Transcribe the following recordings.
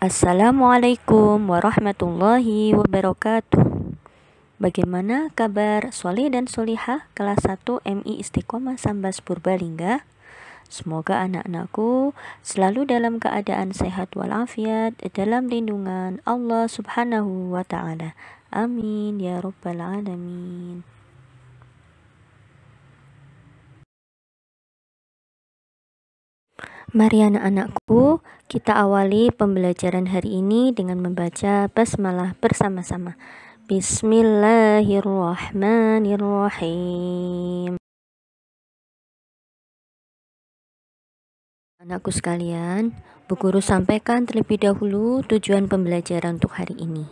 Assalamualaikum warahmatullahi wabarakatuh. Bagaimana kabar Soleh dan Solihah kelas 1 MI Istiqomah Sambas Purbalingga? Semoga anak-anakku selalu dalam keadaan sehat walafiat dalam lindungan Allah Subhanahu wa taala. Amin ya rabbal alamin. Mariana anakku, kita awali pembelajaran hari ini dengan membaca basmalah bersama-sama. Bismillahirrahmanirrahim. Anakku sekalian, Bu Guru sampaikan terlebih dahulu tujuan pembelajaran untuk hari ini.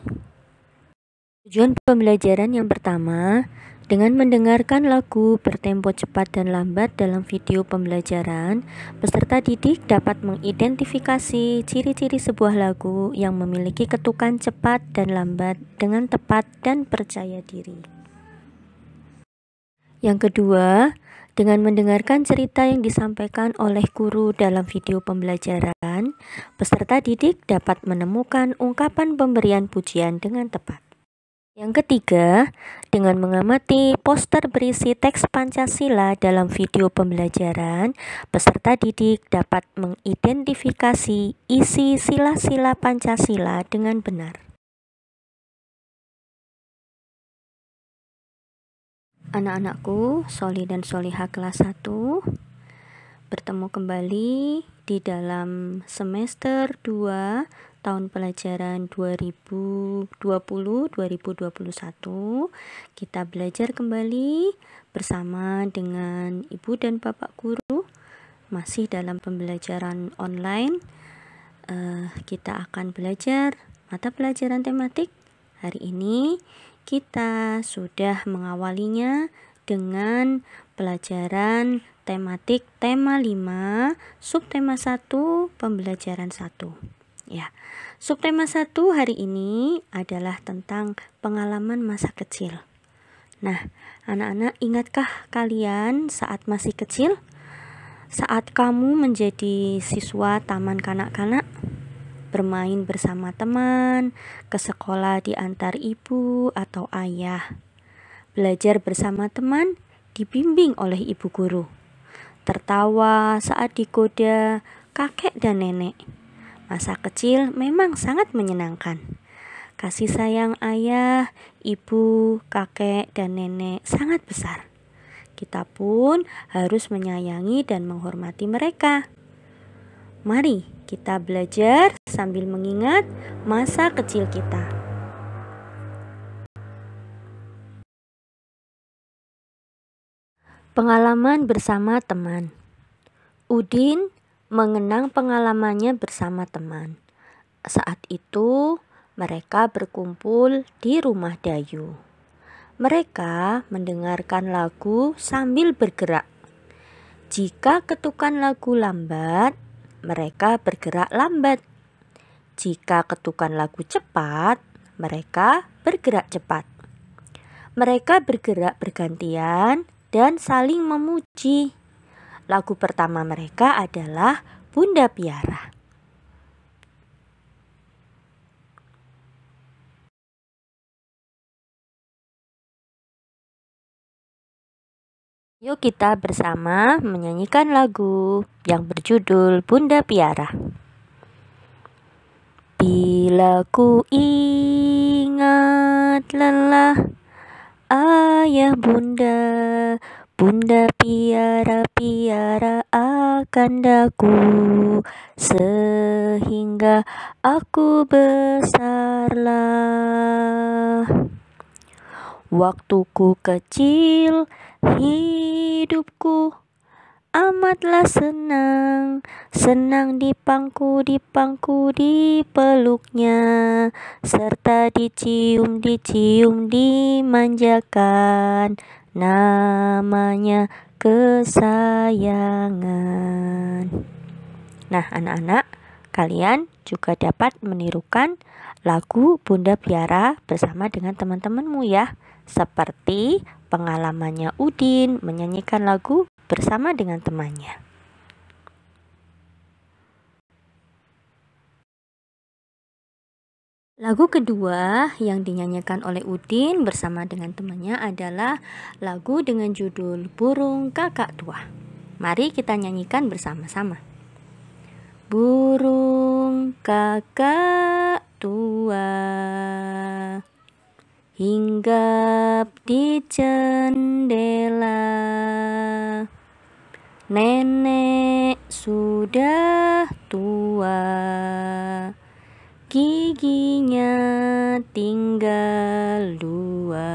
Tujuan pembelajaran yang pertama, dengan mendengarkan lagu bertempo cepat dan lambat dalam video pembelajaran, peserta didik dapat mengidentifikasi ciri-ciri sebuah lagu yang memiliki ketukan cepat dan lambat dengan tepat dan percaya diri. Yang kedua, dengan mendengarkan cerita yang disampaikan oleh guru dalam video pembelajaran, peserta didik dapat menemukan ungkapan pemberian pujian dengan tepat. Yang ketiga, dengan mengamati poster berisi teks Pancasila dalam video pembelajaran, peserta didik dapat mengidentifikasi isi sila-sila Pancasila dengan benar. Anak-anakku, Soli dan Soliha kelas 1, bertemu kembali di dalam semester 2 tahun pelajaran 2020-2021 kita belajar kembali bersama dengan Ibu dan Bapak guru masih dalam pembelajaran online uh, kita akan belajar mata pelajaran tematik hari ini kita sudah mengawalinya dengan pelajaran tematik tema 5 subtema 1 pembelajaran 1 Ya. Subtema 1 hari ini adalah tentang pengalaman masa kecil. Nah, anak-anak ingatkah kalian saat masih kecil? Saat kamu menjadi siswa taman kanak-kanak? Bermain bersama teman, ke sekolah diantar ibu atau ayah. Belajar bersama teman, dibimbing oleh ibu guru tertawa saat digoda kakek dan nenek, Masa kecil memang sangat menyenangkan. Kasih sayang ayah, ibu, kakek, dan nenek sangat besar. Kita pun harus menyayangi dan menghormati mereka. Mari kita belajar sambil mengingat masa kecil kita. Pengalaman bersama teman. Udin mengenang pengalamannya bersama teman. Saat itu, mereka berkumpul di rumah Dayu. Mereka mendengarkan lagu sambil bergerak. Jika ketukan lagu lambat, mereka bergerak lambat. Jika ketukan lagu cepat, mereka bergerak cepat. Mereka bergerak bergantian dan saling memuji. Lagu pertama mereka adalah Bunda Piara. Yuk kita bersama menyanyikan lagu yang berjudul Bunda Piara. Bila ku ingat lelah ayah bunda Bunda piara piara akan daku sehingga aku besarlah. Waktuku kecil, hidupku amatlah senang, senang dipangku pangku di peluknya serta dicium dicium dimanjakan namanya kesayangan. Nah, anak-anak, kalian juga dapat menirukan lagu Bunda Biara bersama dengan teman-temanmu ya, seperti pengalamannya Udin menyanyikan lagu bersama dengan temannya. Lagu kedua yang dinyanyikan oleh Udin bersama dengan temannya adalah lagu dengan judul Burung Kakak Tua. Mari kita nyanyikan bersama-sama. Burung kakak tua hinggap di jendela. Nenek sudah tua Giginya tinggal dua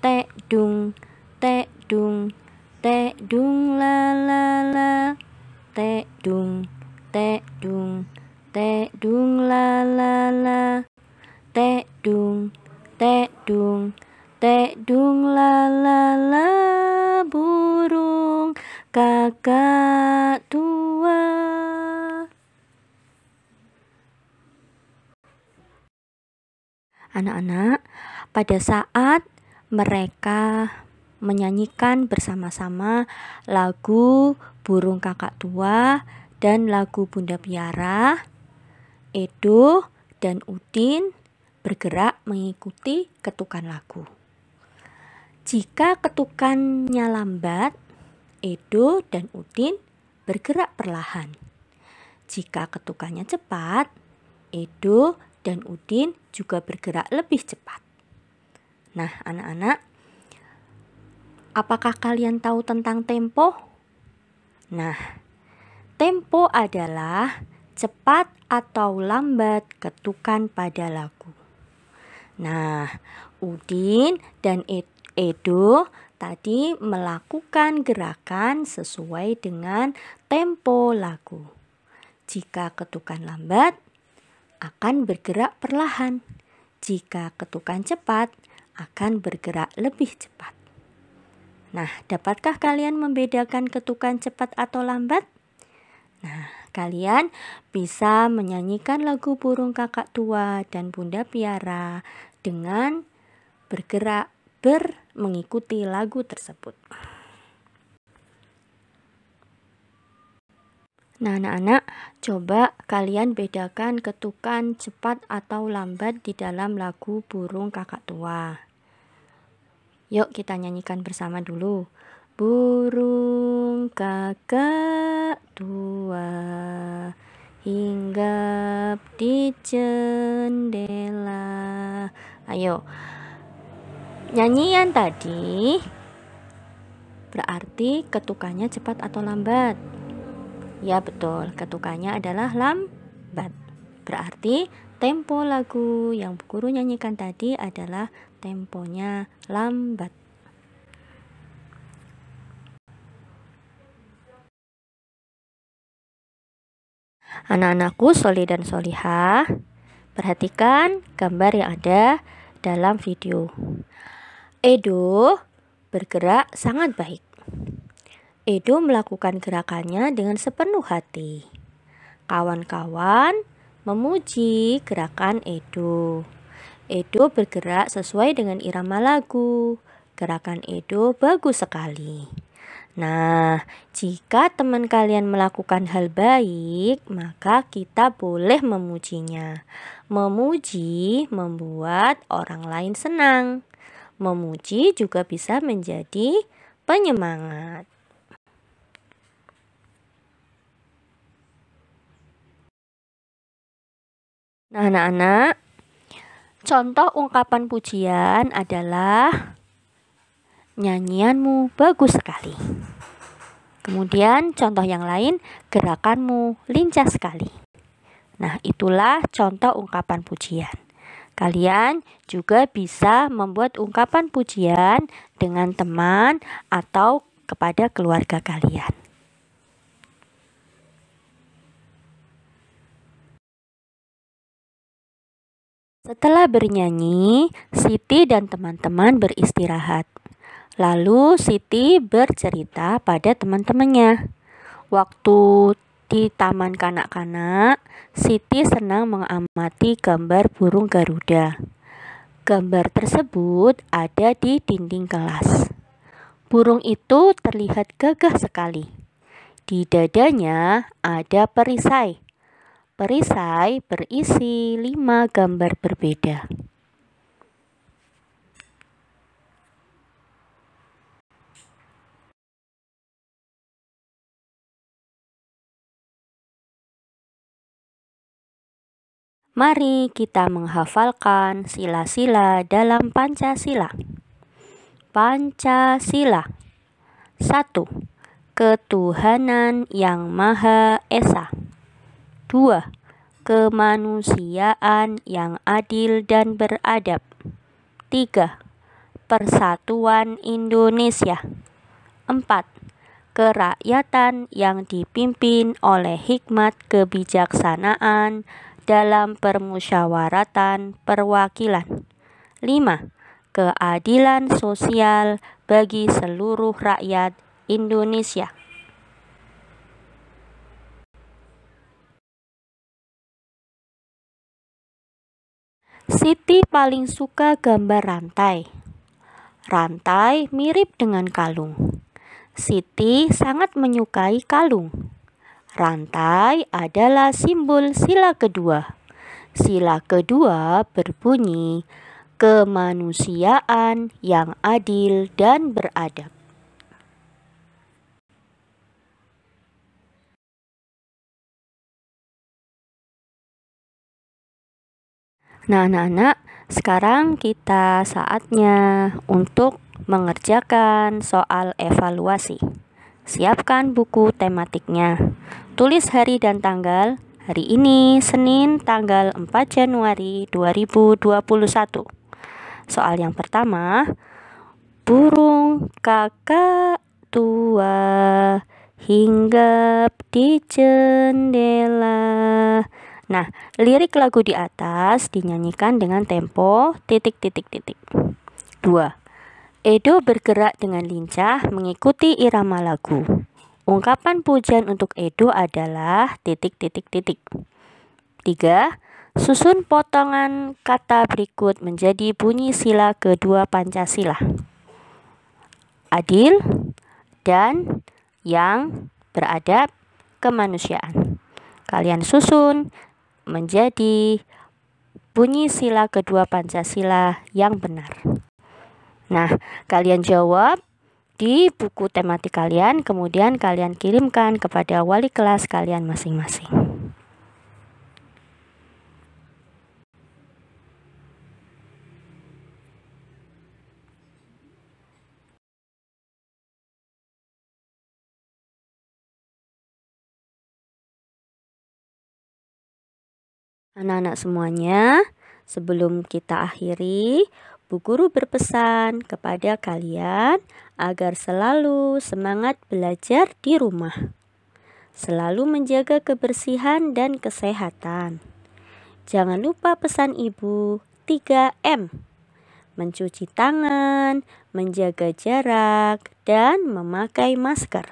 Tek dung, tek dung, tek dung la la la Tek dung, tek dung, tek dung la la la Tek dung, tek dung, tek dung la la la Burung kakak tua anak-anak pada saat mereka menyanyikan bersama-sama lagu Burung Kakak Tua dan lagu Bunda Piara. Edo dan Udin bergerak mengikuti ketukan lagu. Jika ketukannya lambat, Edo dan Udin bergerak perlahan. Jika ketukannya cepat, Edo dan Udin juga bergerak lebih cepat. Nah, anak-anak, apakah kalian tahu tentang tempo? Nah, tempo adalah cepat atau lambat ketukan pada lagu. Nah, Udin dan e-, Edo tadi melakukan gerakan sesuai dengan tempo lagu. Jika ketukan lambat, akan bergerak perlahan. Jika ketukan cepat, akan bergerak lebih cepat. Nah, dapatkah kalian membedakan ketukan cepat atau lambat? Nah, kalian bisa menyanyikan lagu burung kakak tua dan bunda piara dengan bergerak ber mengikuti lagu tersebut. Nah, anak-anak, coba kalian bedakan ketukan cepat atau lambat di dalam lagu burung kakak tua. Yuk, kita nyanyikan bersama dulu. Burung kakak tua hinggap di jendela. Ayo. Nyanyian tadi berarti ketukannya cepat atau lambat. Ya betul, ketukannya adalah lambat. Berarti tempo lagu yang guru nyanyikan tadi adalah temponya lambat. Anak-anakku soli dan solihah, perhatikan gambar yang ada dalam video. Edo bergerak sangat baik. Edo melakukan gerakannya dengan sepenuh hati. Kawan-kawan memuji gerakan Edo. Edo bergerak sesuai dengan irama lagu. Gerakan Edo bagus sekali. Nah, jika teman kalian melakukan hal baik, maka kita boleh memujinya. Memuji membuat orang lain senang. Memuji juga bisa menjadi penyemangat. Nah, anak-anak, contoh ungkapan pujian adalah nyanyianmu bagus sekali. Kemudian contoh yang lain, gerakanmu lincah sekali. Nah, itulah contoh ungkapan pujian. Kalian juga bisa membuat ungkapan pujian dengan teman atau kepada keluarga kalian. Setelah bernyanyi, Siti dan teman-teman beristirahat. Lalu Siti bercerita pada teman-temannya. Waktu di taman kanak-kanak, Siti senang mengamati gambar burung Garuda. Gambar tersebut ada di dinding kelas. Burung itu terlihat gagah sekali. Di dadanya ada perisai Perisai berisi lima gambar berbeda. Mari kita menghafalkan sila-sila dalam Pancasila. Pancasila 1. Ketuhanan yang Maha Esa 2. Kemanusiaan yang adil dan beradab 3. Persatuan Indonesia 4. Kerakyatan yang dipimpin oleh hikmat kebijaksanaan dalam permusyawaratan perwakilan 5. Keadilan sosial bagi seluruh rakyat Indonesia Siti paling suka gambar rantai. Rantai mirip dengan kalung. Siti sangat menyukai kalung. Rantai adalah simbol sila kedua. Sila kedua berbunyi kemanusiaan yang adil dan beradab. Nah, anak-anak, sekarang kita saatnya untuk mengerjakan soal evaluasi. Siapkan buku tematiknya. Tulis hari dan tanggal. Hari ini Senin tanggal 4 Januari 2021. Soal yang pertama, burung kakak tua hinggap di jendela Nah, lirik lagu di atas dinyanyikan dengan tempo titik titik titik. 2. Edo bergerak dengan lincah mengikuti irama lagu. Ungkapan pujian untuk Edo adalah titik titik titik. 3. Susun potongan kata berikut menjadi bunyi sila kedua Pancasila. Adil dan yang beradab kemanusiaan. Kalian susun menjadi bunyi sila kedua Pancasila yang benar. Nah, kalian jawab di buku tematik kalian, kemudian kalian kirimkan kepada wali kelas kalian masing-masing. Anak-anak semuanya, sebelum kita akhiri, Bu Guru berpesan kepada kalian agar selalu semangat belajar di rumah. Selalu menjaga kebersihan dan kesehatan. Jangan lupa pesan Ibu 3M. Mencuci tangan, menjaga jarak, dan memakai masker.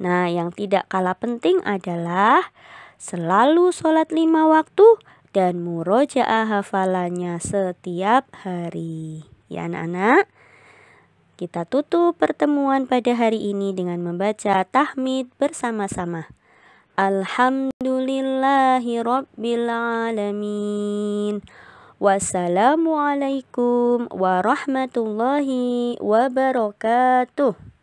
Nah, yang tidak kalah penting adalah selalu sholat lima waktu, dan murojaah hafalannya setiap hari. Ya anak-anak, kita tutup pertemuan pada hari ini dengan membaca tahmid bersama-sama. Alhamdulillahi Wassalamualaikum warahmatullahi wabarakatuh